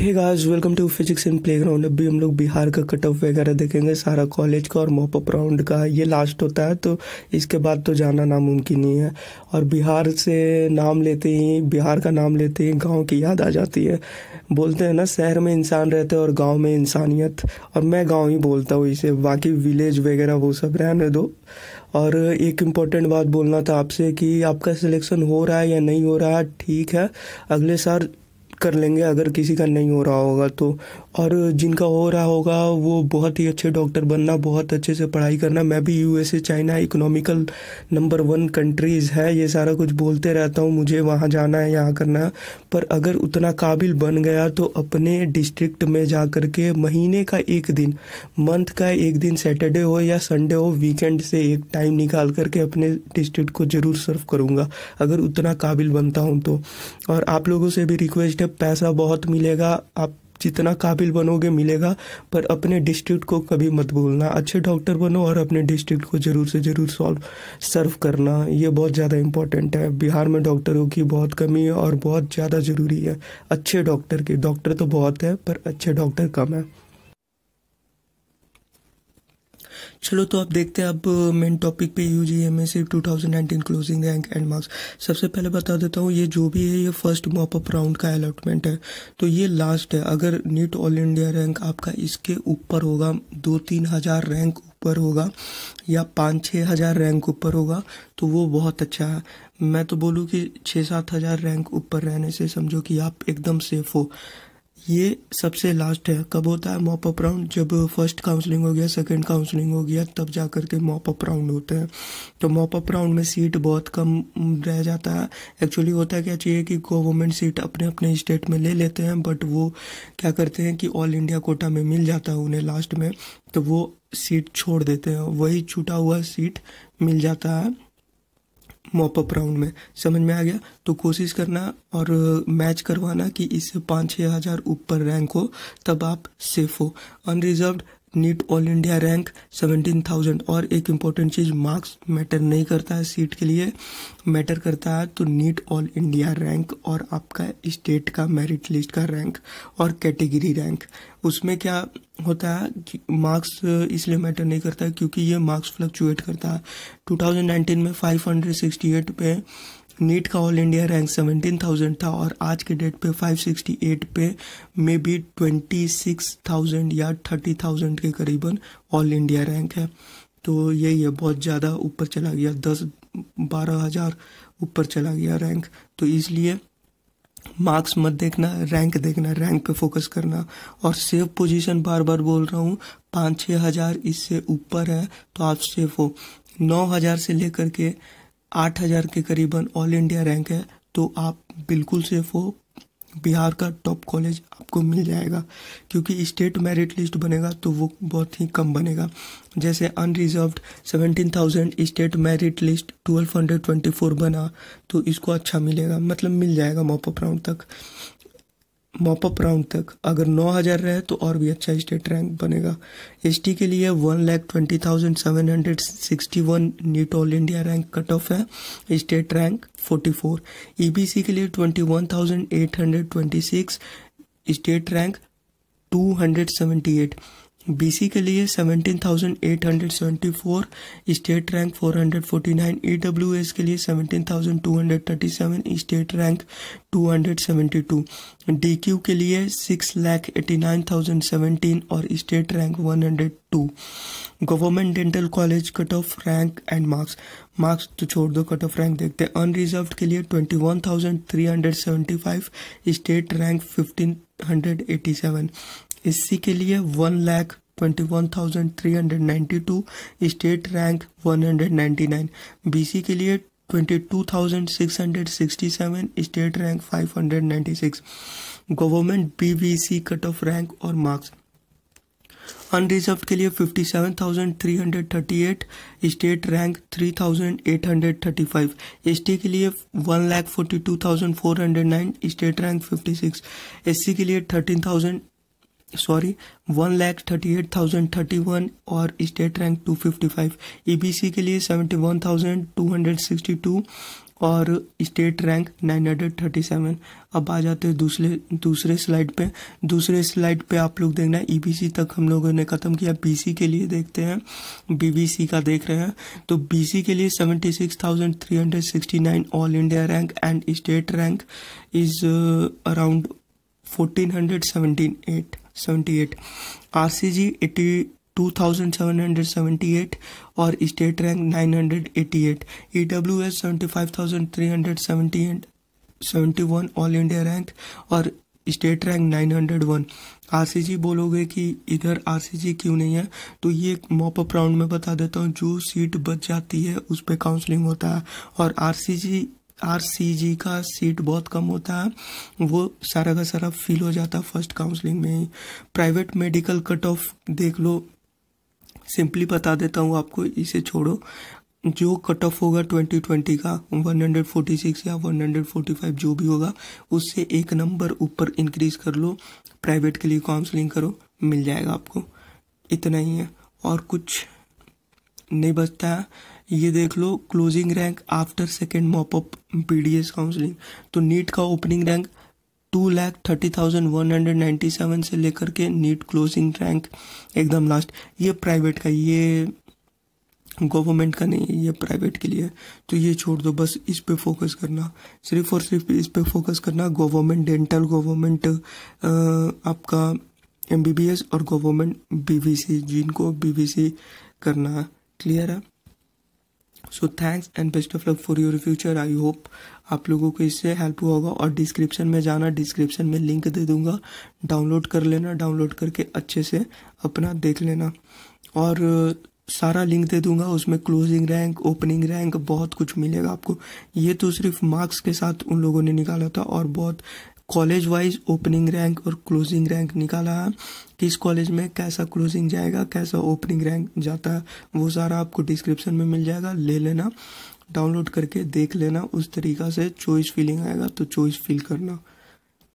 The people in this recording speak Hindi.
hey guys welcome to physics in playground अभी हम लोग बिहार का कट ऑफ वगैरह देखेंगे सारा कॉलेज का और मोपअप राउंड का ये लास्ट होता है तो इसके बाद तो जाना नामुमकिन ही है और बिहार से नाम लेते ही बिहार का नाम लेते ही गांव की याद आ जाती है बोलते हैं ना शहर में इंसान रहते हैं और गाँव में इंसानियत और मैं गाँव ही बोलता हूँ इसे बाकी विलेज वगैरह वो सब रहने दो और एक इम्पॉर्टेंट बात बोलना था आपसे कि आपका सिलेक्शन हो रहा है या नहीं हो रहा है ठीक है अगले साल कर लेंगे अगर किसी का नहीं हो रहा होगा तो और जिनका हो रहा होगा वो बहुत ही अच्छे डॉक्टर बनना बहुत अच्छे से पढ़ाई करना मैं भी USA China economical number one countries है ये सारा कुछ बोलते रहता हूँ मुझे वहाँ जाना है यहाँ करना है पर अगर उतना काबिल बन गया तो अपने डिस्ट्रिक्ट में जा कर के महीने का एक दिन मंथ का एक दिन सैटरडे हो या संडे हो वीकेंड से एक टाइम निकाल करके अपने डिस्ट्रिक्ट को ज़रूर सर्व करूँगा अगर उतना काबिल बनता हूँ तो और आप लोगों से भी रिक्वेस्ट है पैसा बहुत मिलेगा आप जितना काबिल बनोगे मिलेगा पर अपने डिस्ट्रिक्ट को कभी मत भूलना अच्छे डॉक्टर बनो और अपने डिस्ट्रिक्ट को ज़रूर से ज़रूर सॉल्व सर्व करना ये बहुत ज़्यादा इंपॉर्टेंट है बिहार में डॉक्टरों की बहुत कमी है और बहुत ज़्यादा ज़रूरी है अच्छे डॉक्टर की डॉक्टर तो बहुत है पर अच्छे डॉक्टर कम है चलो तो अब देखते हैं अब मेन टॉपिक पे U G M S two thousand nineteen closing rank and marks सबसे पहले बता देता हूँ ये जो भी है ये फर्स्ट मॉपअप राउंड का अलॉटमेंट है तो ये लास्ट है अगर नीट ऑल इंडिया रैंक आपका इसके ऊपर होगा दो तीन हज़ार रैंक ऊपर होगा या पाँच छः हज़ार रैंक ऊपर होगा तो वो बहुत अच्छा है मैं तो बोलूँ कि छः सात हज़ार रैंक ऊपर रहने से समझो कि आप एकदम सेफ हो ये सबसे लास्ट है कब होता है मॉप अप राउंड जब फर्स्ट काउंसलिंग हो गया सेकंड काउंसलिंग हो गया तब जा कर के मॉप अप राउंड होते हैं तो मॉप अप राउंड में सीट बहुत कम रह जाता है एक्चुअली होता है क्या चाहिए कि गवर्नमेंट सीट अपने अपने स्टेट में ले लेते हैं बट वो क्या करते हैं कि ऑल इंडिया कोटा में मिल जाता है उन्हें लास्ट में तो वो सीट छोड़ देते हैं वही छूटा हुआ सीट मिल जाता है मॉपअप राउंड में समझ में आ गया तो कोशिश करना और मैच uh, करवाना कि इससे पाँच छः हज़ार ऊपर रैंक हो तब आप सेफ हो unreserved NEET all India rank seventeen thousand और एक इम्पॉर्टेंट चीज़ मार्क्स मैटर नहीं करता है सीट के लिए मैटर करता है तो नीट ऑल इंडिया रैंक और आपका स्टेट का मेरिट लिस्ट का रैंक और कैटेगरी रैंक उसमें क्या होता है कि मार्क्स इसलिए मैटर नहीं करता क्योंकि ये मार्क्स फ्लक्चुएट करता है 2019 में 568 पे नीट का ऑल इंडिया रैंक 17,000 था और आज के डेट पे 568 पे मे बी 26,000 या 30,000 के करीबन ऑल इंडिया रैंक है तो यही है बहुत ज़्यादा ऊपर चला गया दस बारह हज़ार ऊपर चला गया रैंक तो इसलिए मार्क्स मत देखना रैंक देखना रैंक पे फोकस करना और सेफ पोजीशन बार बार बोल रहा हूँ पाँच छः हज़ार इससे ऊपर है तो आप सेफ हो नौ हज़ार से लेकर के आठ हज़ार के करीबन ऑल इंडिया रैंक है तो आप बिल्कुल सेफ हो बिहार का टॉप कॉलेज आपको मिल जाएगा क्योंकि स्टेट मेरिट लिस्ट बनेगा तो वो बहुत ही कम बनेगा जैसे unreserve seventeen thousand state merit list twelve hundred twenty four बना तो इसको अच्छा मिलेगा मतलब मिल जाएगा मॉपअप राउंड तक मॉपअप राउंड तक अगर नौ हज़ार रहे तो और भी अच्छा स्टेट रैंक बनेगा टी के लिए one lakh twenty thousand seven hundred sixty one NEET all India rank cut off है state rank forty four E B C के लिए twenty one thousand eight hundred twenty six state rank two hundred seventy eight BC के लिए 17,874 स्टेट रैंक 449 ईडब्ल्यूएस के लिए 17,237 स्टेट रैंक 272 डीक्यू के लिए 6,89,017 और state rank 102 government dental college cut off rank and marks marks तो छोड़ दो कट ऑफ रैंक देखते हैं अनरिजर्व के लिए 21,375 स्टेट रैंक 1587 एससी के लिए one lakh twenty one thousand three hundred ninety two state rank one hundred ninety nine B C के लिए twenty two thousand six hundred sixty seven state rank five hundred ninety six government B B C cut off rank और मार्क्स अनरिजर्व के लिए fifty seven thousand three hundred thirty eight state rank three thousand eight hundred thirty five S T के लिए one forty two thousand four hundred nine state rank fifty six S C के लिए thousand sorry one lakh thirty eight thousand thirty one और state rank two fifty five E B C के लिए seventy one thousand two hundred sixty two और state rank nine hundred thirty seven अब आ जाते हैं दूसरे दूसरे स्लाइड पे दूसरे स्लाइड पे आप लोग देखना ई बी सी तक हम लोगों ने ख़त्म किया बी सी के लिए देखते हैं बी बी सी का देख रहे हैं तो बी सी के लिए seventy six thousand three hundred sixty nine all India rank and state rank is around fourteen hundred seventeen eight 78 RCG 80 2778 और state rank 988 EWS 75378 71 all India rank और स्टेट रैंक 901 आरसीजी बोलोगे कि इधर आरसीजी क्यों नहीं है तो ये एक मॉपअप राउंड में बता देता हूँ जो सीट बच जाती है उस पर काउंसलिंग होता है और आरसीजी आर सी जी का सीट बहुत कम होता है वो सारा का सारा फील हो जाता है फर्स्ट काउंसलिंग में ही प्राइवेट मेडिकल कट ऑफ देख लो सिंपली बता देता हूँ आपको इसे छोड़ो जो कट ऑफ होगा 2020 का 146 या 145 जो भी होगा उससे एक नंबर ऊपर इंक्रीज कर लो प्राइवेट के लिए काउंसलिंग करो मिल जाएगा आपको इतना ही है और कुछ नहीं बचता है ये देख लो closing rank after second mop up P D S counselling तो नीट का opening rank two lakh thirty thousand one hundred ninety seven से लेकर के नीट क्लोजिंग रैंक एकदम लास्ट ये प्राइवेट का ये गवर्नमेंट का नहीं है ये प्राइवेट के लिए तो ये छोड़ दो बस इस पर फोकस करना सिर्फ और सिर्फ इस पर फोकस करना गवर्नमेंट डेंटल गवर्नमेंट आपका एम और गवर्नमेंट सी जिनको सी करना क्लियर है so thanks and best of luck for your future I hope आप लोगों को इससे हेल्प हुआ होगा और डिस्क्रिप्शन में जाना डिस्क्रिप्शन में लिंक दे दूंगा डाउनलोड कर लेना डाउनलोड करके अच्छे से अपना देख लेना और सारा लिंक दे दूंगा उसमें क्लोजिंग रैंक ओपनिंग रैंक बहुत कुछ मिलेगा आपको ये तो सिर्फ मार्क्स के साथ उन लोगों ने निकाला था और बहुत कॉलेज वाइज ओपनिंग रैंक और क्लोजिंग रैंक निकाला है किस कॉलेज में कैसा क्लोजिंग जाएगा कैसा ओपनिंग रैंक जाता है वो सारा आपको डिस्क्रिप्शन में मिल जाएगा ले लेना डाउनलोड करके देख लेना उस तरीका से चॉइस फिलिंग आएगा तो चॉइस फिल करना